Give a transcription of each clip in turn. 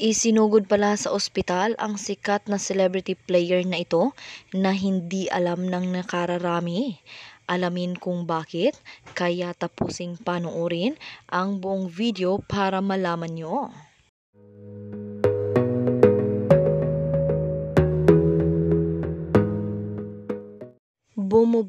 Isinugod pala sa ospital ang sikat na celebrity player na ito na hindi alam ng nakararami. Alamin kung bakit, kaya tapusing panoorin ang buong video para malaman nyo.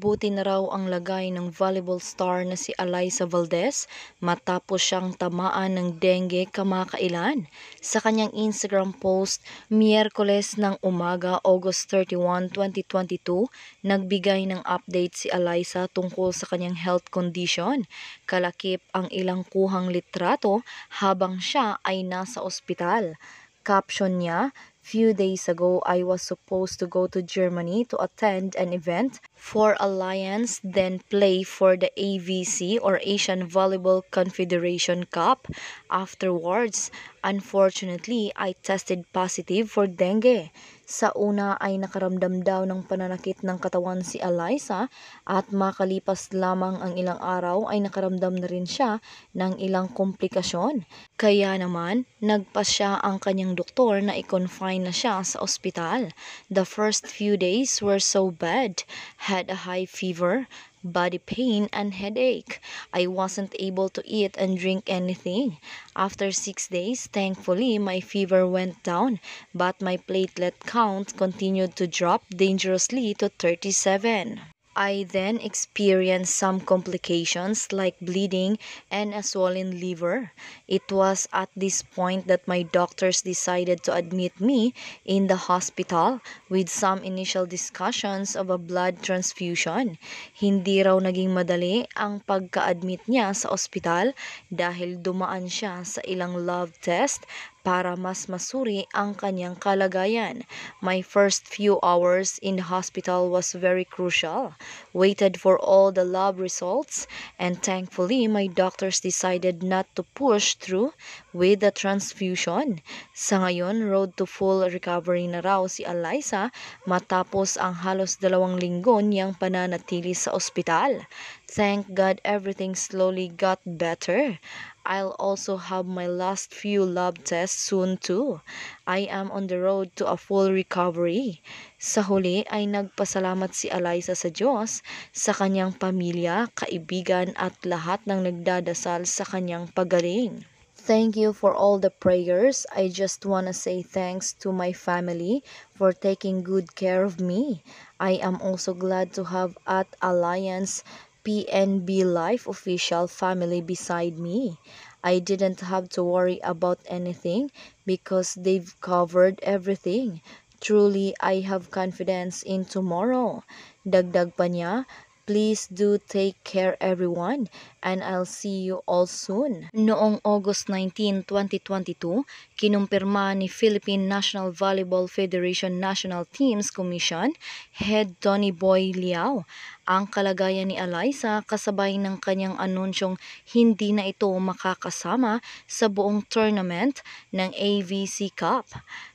mabuti na raw ang lagay ng volleyball star na si Alaysa Valdez matapos siyang tamaan ng dengue kamakailan. Sa kanyang Instagram post, Miyerkules ng umaga, August 31, 2022, nagbigay ng update si Alaysa tungkol sa kanyang health condition. Kalakip ang ilang kuhang litrato habang siya ay nasa ospital. Caption niya, Few days ago, I was supposed to go to Germany to attend an event for Alliance, then play for the AVC or Asian Volleyball Confederation Cup. Afterwards, Unfortunately, I tested positive for dengue. Sa una ay nakaramdam daw ng pananakit ng katawan si Eliza at makalipas lamang ang ilang araw ay nakaramdam na rin siya ng ilang komplikasyon. Kaya naman, nagpa siya ang kanyang doktor na i-confine na siya sa ospital. The first few days were so bad. Had a high fever, body pain, and headache. I wasn't able to eat and drink anything. After six days, thankfully, my fever went down, but my platelet count continued to drop dangerously to 37. I then experienced some complications like bleeding and a swollen liver. It was at this point that my doctors decided to admit me in the hospital with some initial discussions of a blood transfusion. Hindi raw naging madali ang pagka-admit niya sa ospital dahil dumaan siya sa ilang love test para mas masuri ang kanyang kalagayan. My first few hours in the hospital was very crucial. Waited for all the lab results and thankfully my doctors decided not to push through with the transfusion. Sa ngayon, road to full recovery na raw si Eliza matapos ang halos dalawang linggo niyang pananatili sa ospital. Thank God everything slowly got better. I'll also have my last few lab tests soon too. I am on the road to a full recovery. Sa huli ay nagpasalamat si Eliza sa Diyos, sa kanyang pamilya, kaibigan at lahat ng nagdadasal sa kanyang pagaling. Thank you for all the prayers. I just want to say thanks to my family for taking good care of me. I am also glad to have at Alliance PNB Life official family beside me. I didn't have to worry about anything because they've covered everything. Truly, I have confidence in tomorrow. Dagdag pa niya, Please do take care everyone and I'll see you all soon. Noong August 19, 2022, kinumpirma ni Philippine National Volleyball Federation National Teams Commission Head Tony Boy Liao ang kalagayan ni Eliza kasabay ng kanyang anunsyong hindi na ito makakasama sa buong tournament ng AVC Cup.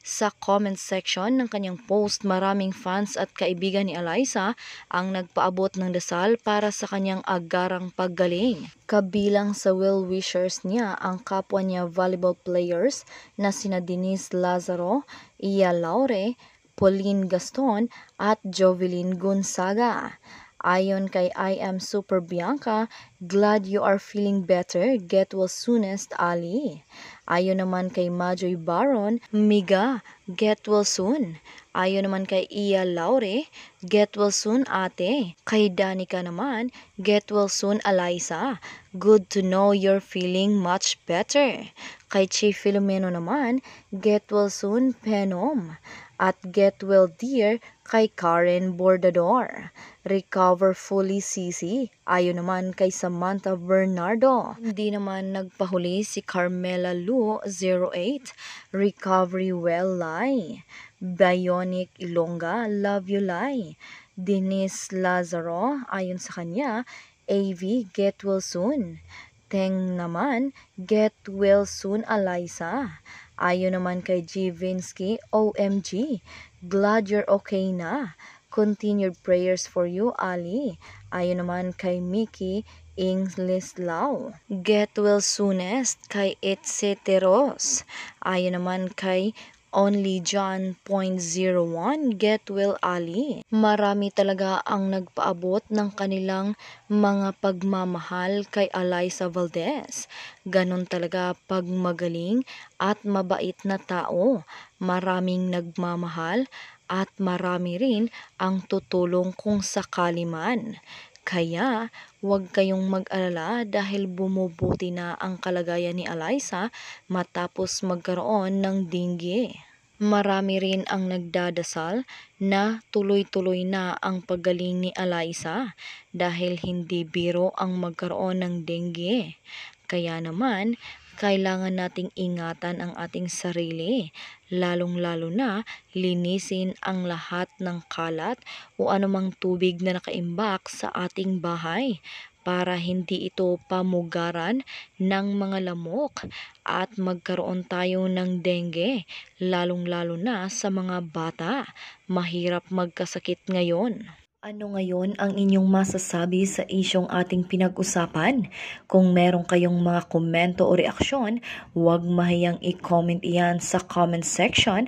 Sa comment section ng kanyang post, maraming fans at kaibigan ni Eliza ang nagpaabot ng dasal para sa kanyang agarang paggaling. Kabilang sa well-wishers niya ang kapwa niya volleyball players na sina Denise Lazaro, Iya Laure, Pauline Gaston at Jovelyn Gonzaga. Ayon kay I Am Super Bianca, glad you are feeling better, get well soonest Ali. Ayon naman kay Majoy Baron, Miga, get well soon. Ayon naman kay Iya Laure, get well soon ate. Kay Danica naman, get well soon Alisa. Good to know you're feeling much better. Kay Chief Filomeno naman, get well soon Penom. At get well dear, kay Karen Bordador. Recover fully CC. Ayon naman kay Samantha Bernardo. Hindi naman nagpahuli si Carmela Lu 08. Recovery well lie. Bionic Ilonga love you lie. Denise Lazaro ayon sa kanya. AV get well soon. Teng naman get well soon Alisa. Ayon naman kay G. Vinsky, OMG, glad you're okay na. Continued prayers for you, Ali. Ayon naman kay Mickey English Law. Get well soonest kay Etceteros. Ayon naman kay only John.01 0.01 Get Well Ali. Marami talaga ang nagpaabot ng kanilang mga pagmamahal kay Eliza Valdez. Ganon talaga pag magaling at mabait na tao. Maraming nagmamahal at marami rin ang tutulong kung sakali man. Kaya, huwag kayong mag-alala dahil bumubuti na ang kalagayan ni Eliza matapos magkaroon ng dinggi. Marami rin ang nagdadasal na tuloy-tuloy na ang pagaling ni Eliza dahil hindi biro ang magkaroon ng dengue. Kaya naman, kailangan nating ingatan ang ating sarili, lalong-lalo na linisin ang lahat ng kalat o anumang tubig na nakaimbak sa ating bahay para hindi ito pamugaran ng mga lamok at magkaroon tayo ng dengue, lalong-lalo na sa mga bata. Mahirap magkasakit ngayon. Ano ngayon ang inyong masasabi sa isyong ating pinag-usapan? Kung meron kayong mga komento o reaksyon, huwag mahiyang i-comment iyan sa comment section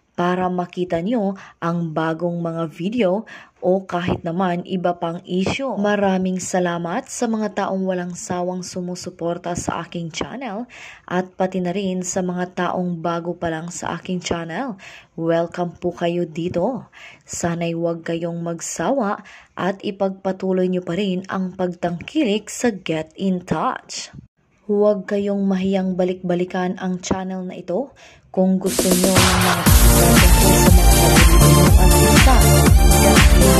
para makita nyo ang bagong mga video o kahit naman iba pang isyo. Maraming salamat sa mga taong walang sawang sumusuporta sa aking channel at pati na rin sa mga taong bago pa lang sa aking channel. Welcome po kayo dito. Sana'y huwag kayong magsawa at ipagpatuloy nyo pa rin ang pagtangkilik sa Get in Touch. Huwag kayong mahiyang balik-balikan ang channel na ito kung gusto nyo ng mga Thank you so much for everything you understand.